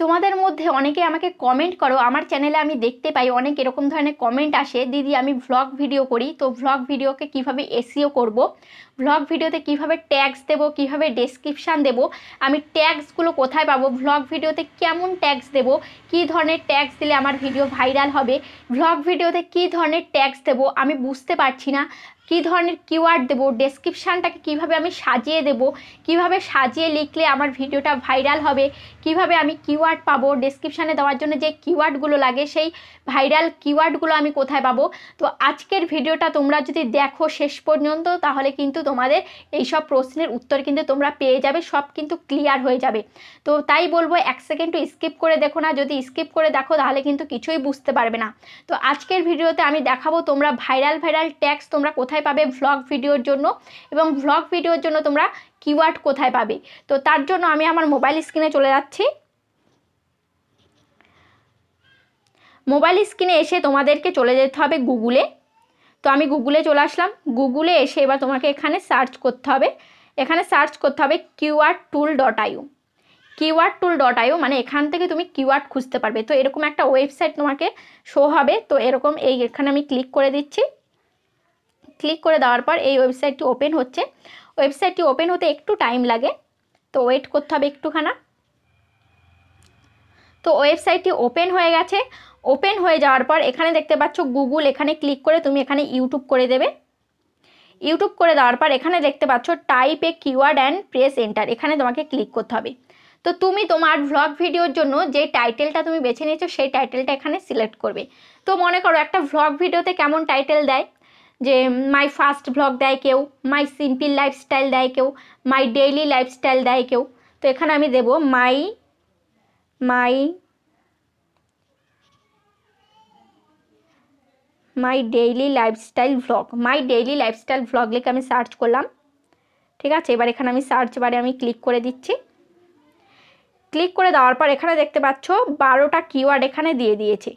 তোমাদের মধ্যে অনেকে আমাকে কমেন্ট করো আমার চ্যানেলে আমি দেখতে পাই অনেক এরকম ধরনের কমেন্ট আসে দিদি আমি ভ্লগ ভিডিও করি তো ভ্লগ ভিডিওকে কিভাবে এসিও করব। ভ্লগ ভিডিওতে কিভাবে ট্যাগস দেব কিভাবে ডেসক্রিপশান দেব আমি ট্যাগসগুলো কোথায় পাবো ভ্লগ ভিডিওতে কেমন ট্যাগস দেব কি ধরনের ট্যাগস দিলে আমার ভিডিও ভাইরাল হবে ভ্লগ ভিডিওতে কি ধরনের ট্যাগস দেব আমি বুঝতে পারছি না কি ধরনের কিওয়ার্ড দেবো ডেসক্রিপশানটাকে কিভাবে আমি সাজিয়ে দেব কিভাবে সাজিয়ে লিখলে আমার ভিডিওটা ভাইরাল হবে কিভাবে আমি কিওয়ার্ড পাবো ডেসক্রিপশানে দেওয়ার জন্য যে কিওয়ার্ডগুলো লাগে সেই ভাইরাল কিওয়ার্ডগুলো আমি কোথায় পাবো তো আজকের ভিডিওটা তোমরা যদি দেখো শেষ পর্যন্ত তাহলে কিন্তু তোমাদের এই সব প্রশ্নের উত্তর কিন্তু তোমরা পেয়ে যাবে সব কিন্তু ক্লিয়ার হয়ে যাবে তো তাই বলবো এক টু স্কিপ করে দেখো না যদি স্কিপ করে দেখো তাহলে কিন্তু কিছুই বুঝতে পারবে না তো আজকের ভিডিওতে আমি দেখাবো তোমরা ভাইরাল ভাইরাল ট্যাক্স তোমরা কোথায় কোথায় পাবে ভ্লগ ভিডিওর জন্য এবং ভ্লগ ভিডিওর জন্য তোমরা কিওয়ার্ড কোথায় পাবে তো তার জন্য আমি আমার মোবাইল স্ক্রিনে চলে যাচ্ছি মোবাইল স্ক্রিনে এসে তোমাদেরকে চলে যেতে হবে গুগলে তো আমি গুগলে চলে আসলাম গুগলে এসে এবার তোমাকে এখানে সার্চ করতে হবে এখানে সার্চ করতে হবে QR tool dot I O QR tool dot I O মানে এখান থেকে তুমি কিউআর খুঁজতে পারবে তো এরকম একটা ওয়েবসাইট তোমাকে শো হবে তো এরকম এই এখানে আমি ক্লিক করে দিচ্ছি ক্লিক করে দেওয়ার পর এই ওয়েবসাইটটি ওপেন হচ্ছে ওয়েবসাইটটি ওপেন হতে একটু টাইম লাগে তো ওয়েট করতে হবে একটুখানা তো ওয়েবসাইটটি ওপেন হয়ে গেছে ওপেন হয়ে যাওয়ার পর এখানে দেখতে পাচ্ছ গুগল এখানে ক্লিক করে তুমি এখানে ইউটিউব করে দেবে ইউটিউব করে দেওয়ার পর এখানে দেখতে পাচ্ছ type a keyword and press enter এখানে তোমাকে ক্লিক করতে হবে তো তুমি তোমার ভ্লগ ভিডিওর জন্য যে টাইটেলটা তুমি বেছে নিয়েছো সেই টাইটেলটা এখানে সিলেক্ট করবে তো মনে করো একটা ভ্লগ ভিডিওতে কেমন টাইটেল দেয় যে মাই ফার্স্ট ব্লগ দেয় কেউ মাই সিম্পল লাইফস্টাইল দেয় কেউ মাই ডেইলি লাইফস্টাইল দেয় কেউ তো এখানে আমি দেব my my my daily lifestyle vlog my daily lifestyle vlog লিখে আমি সার্চ করলাম ঠিক আছে এবার এখানে আমি সার্চ বারে আমি ক্লিক করে দিচ্ছি ক্লিক করে দেওয়ার পর এখানে দেখতে পাচ্ছ বারোটা কিওয়ার্ড এখানে দিয়ে দিয়েছে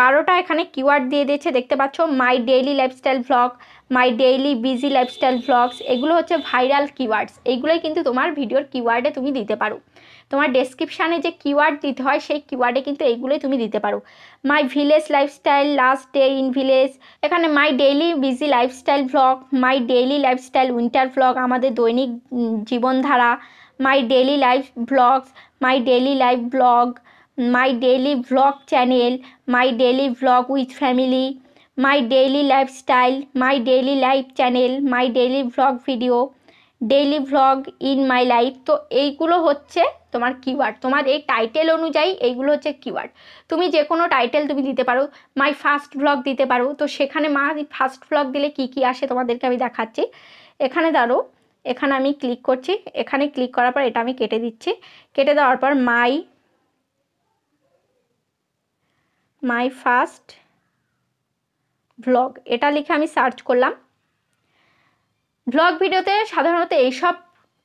বারোটা এখানে কিওয়ার্ড দিয়ে দিয়েছে দেখতে পাচ্ছ my daily lifestyle vlog my daily busy lifestyle vlogs এগুলো হচ্ছে ভাইরাল কিওয়ার্ডস এগুলোই কিন্তু তোমার ভিডিওর কিওয়ার্ডে তুমি দিতে পারো তোমার ডেসক্রিপশানে যে কিওয়ার্ড দিতে হয় সেই কিওয়ার্ডে কিন্তু এইগুলোই তুমি দিতে পারো my village lifestyle last day in village এখানে my daily busy lifestyle vlog my daily lifestyle winter vlog আমাদের দৈনিক জীবনধারা my daily life vlogs my daily life blog my daily blog channel my daily blog with family my daily lifestyle my daily life channel my daily blog video daily blog in my life তো এইগুলো হচ্ছে তোমার keyword তোমার এই title অনুযায়ী এইগুলো হচ্ছে keyword তুমি যে কোনো টাইটেল তুমি দিতে পারো মাই ফার্স্ট ব্লগ দিতে পারো তো সেখানে মা ফার্স্ট ব্লগ দিলে কি কি আসে তোমাদেরকে আমি দেখাচ্ছি এখানে দাঁড়ো এখানে আমি ক্লিক করছি এখানে ক্লিক করার পর এটা আমি কেটে দিচ্ছি কেটে দেওয়ার পর মাই মাই ফার্স্ট ভ্লগ এটা লিখে আমি সার্চ করলাম ভ্লগ ভিডিওতে সাধারণত এইসব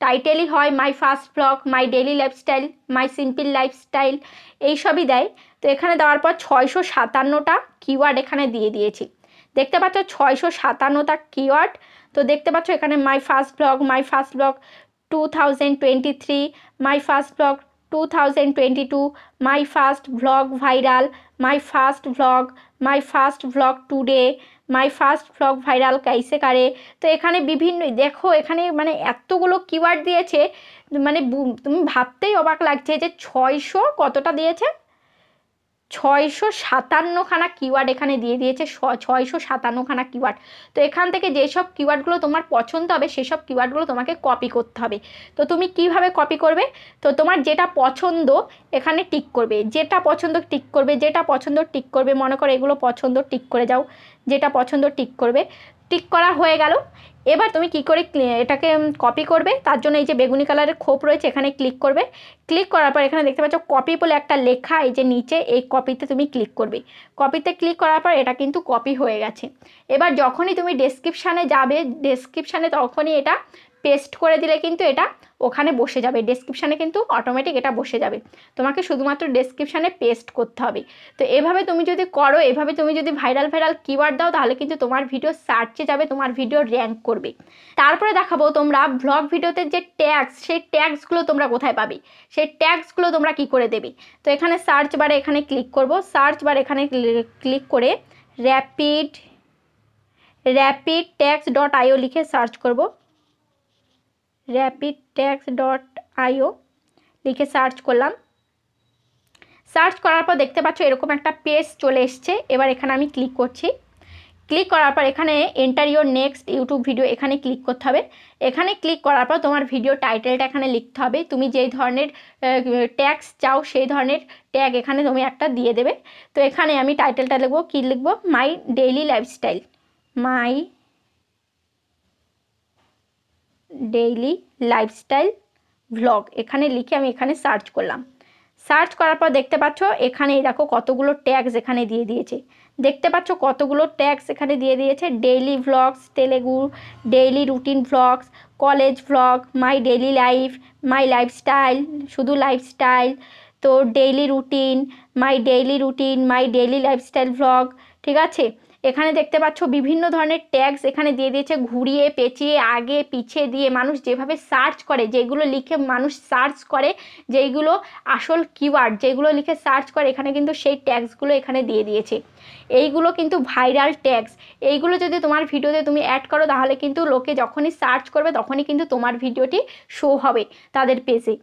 টাইটেলই হয় my first blog my daily lifestyle my simple lifestyle এইসবই দেয় তো এখানে দেওয়ার পর ছয়শো সাতান্নটা কিওয়ার্ড এখানে দিয়ে দিয়েছি দেখতে পাচ্ছ ছয়শো সাতান্নটা কিওয়ার্ড তো দেখতে পাচ্ছ এখানে my first blog my first blog two thousand twenty three my first blog two thousand twenty two my first vlog viral my first vlog my first vlog today my first vlog viral কাইসে কারে তো এখানে বিভিন্ন দেখো এখানে মানে এতগুলো keyword দিয়েছে মানে তুমি ভাবতেই অবাক লাগছে যে ছয়শো কতটা দিয়েছে ছয়শো সাতান্নখানা কিওয়ার্ড এখানে দিয়ে দিয়েছে ছয়শো সাতান্নখানা কিওয়ার্ড তো এখান থেকে যেসব কিওয়ার্ডগুলো তোমার পছন্দ হবে সেসব কিওয়ার্ডগুলো তোমাকে কপি করতে হবে তো তুমি কিভাবে কপি করবে তো তোমার যেটা পছন্দ এখানে টিক করবে যেটা পছন্দ টিক করবে যেটা পছন্দ টিক করবে মনে করো এগুলো পছন্দ টিক করে যাও যেটা পছন্দ টিক করবে টিক করা হয়ে গেল এবার তুমি কি করে এটাকে কপি করবে তার জন্য এই যে বেগুনি কালারের খোপ রয়েছে এখানে ক্লিক করবে ক্লিক করার পর এখানে দেখতে পাচ্ছ কপি বলে একটা লেখা এই যে নিচে এই কপিতে তুমি ক্লিক করবে কপিতে ক্লিক করার পর এটা কিন্তু কপি হয়ে গেছে এবার যখনই তুমি ডেসক্রিপশানে যাবে ডেসক্রিপশানে তখনই এটা পেস্ট করে দিলে কিন্তু এটা ওখানে বসে যাবে ডেসক্রিপশানে কিন্তু অটোমেটিক এটা বসে যাবে তোমাকে শুধুমাত্র ডেসক্রিপশানে পেস্ট করতে হবে তো এভাবে তুমি যদি করো এভাবে তুমি যদি ভাইরাল ভাইরাল কিওয়ার্ড দাও তাহলে কিন্তু তোমার ভিডিও সার্চে যাবে তোমার ভিডিও র্যাঙ্ক করবে তারপরে দেখাবো তোমরা ব্লগ ভিডিওতে যে ট্যাগস সেই ট্যাগসগুলো তোমরা কোথায় পাবে সেই ট্যাগসগুলো তোমরা কি করে দেবে তো এখানে সার্চ বারে এখানে ক্লিক করব সার্চ বার এখানে ক্লিক করে rapid rapid tags dot I O লিখে সার্চ করবো র্যাপিড ট্যাক্স ডট আইও লিখে সার্চ করলাম সার্চ করার পর দেখতে পাচ্ছ এরকম একটা পেজ চলে এসছে এবার এখানে আমি ক্লিক করছি ক্লিক করার পর এখানে enter your next YouTube video এখানে ক্লিক করতে হবে এখানে ক্লিক করার পর তোমার ভিডিও টাইটেলটা এখানে লিখতে হবে তুমি যেই ধরনের ট্যাক্স চাও সেই ধরনের ট্যাগ এখানে তুমি একটা দিয়ে দেবে তো এখানে আমি টাইটেলটা লিখবো কী লিখবো my daily lifestyle my daily lifestyle vlog এখানে লিখে আমি এখানে সার্চ করলাম সার্চ করার পর দেখতে পাচ্ছ এখানে দেখো কতগুলো ট্যাগস এখানে দিয়ে দিয়েছে দেখতে পাচ্ছ কতগুলো ট্যাগস এখানে দিয়ে দিয়েছে daily vlogs Telugu daily routine vlogs college vlog my daily life my lifestyle শুধু লাইফস্টাইল তো daily routine my daily routine my daily lifestyle vlog ঠিক আছে এখানে দেখতে পাচ্ছ বিভিন্ন ধরনের ট্যাগস এখানে দিয়ে দিয়েছে ঘুরিয়ে পেঁচিয়ে আগে পিছিয়ে দিয়ে মানুষ যেভাবে সার্চ করে যেগুলো লিখে মানুষ সার্চ করে যেইগুলো আসল কিওয়ার্ড যেগুলো লিখে সার্চ করে এখানে কিন্তু সেই ট্যাগসগুলো এখানে দিয়ে দিয়েছে এইগুলো কিন্তু ভাইরাল ট্যাগস এইগুলো যদি তোমার ভিডিওতে তুমি অ্যাড করো তাহলে কিন্তু লোকে যখনই সার্চ করবে তখনই কিন্তু তোমার ভিডিওটি শো হবে তাদের পেজে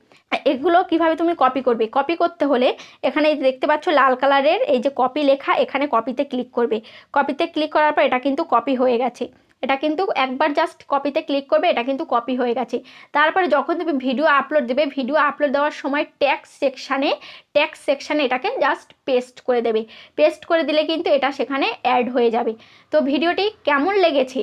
এগুলো কিভাবে তুমি কপি করবে কপি করতে হলে এখানে দেখতে পাচ্ছ লাল কালারের এই যে কপি লেখা এখানে কপিতে ক্লিক করবে কপিতে ক্লিক করার পর এটা কিন্তু কপি হয়ে গেছে এটা কিন্তু একবার জাস্ট কপিতে ক্লিক করবে এটা কিন্তু কপি হয়ে গেছে তারপরে যখন তুমি ভিডিও আপলোড দেবে ভিডিও আপলোড দেওয়ার সময় ট্যাক্স সেকশানে ট্যাক্স সেকশানে এটাকে জাস্ট পেস্ট করে দেবে পেস্ট করে দিলে কিন্তু এটা সেখানে অ্যাড হয়ে যাবে তো ভিডিওটি কেমন লেগেছে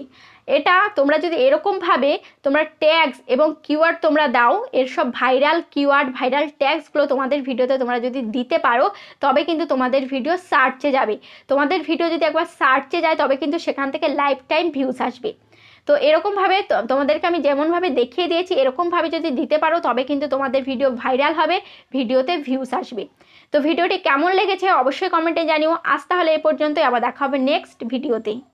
এটা তোমরা যদি এরকমভাবে তোমরা ট্যাগস এবং কিওয়ার্ড তোমরা দাও এর সব ভাইরাল কিওয়ার্ড ভাইরাল ট্যাগসগুলো তোমাদের ভিডিওতে তোমরা যদি দিতে পারো তবে কিন্তু তোমাদের ভিডিও সার্চে যাবে তোমাদের ভিডিও যদি একবার সার্চে যায় তবে কিন্তু সেখান থেকে লাইফ টাইম ভিউজ আসবে তো এরকমভাবে তোমাদেরকে আমি যেমনভাবে দেখিয়ে দিয়েছি এরকমভাবে যদি দিতে পারো তবে কিন্তু তোমাদের ভিডিও ভাইরাল হবে ভিডিওতে ভিউজ আসবে তো ভিডিওটি কেমন লেগেছে অবশ্যই কমেন্টে জানিও আজ তাহলে এ পর্যন্তই আবার দেখা হবে নেক্সট ভিডিওতে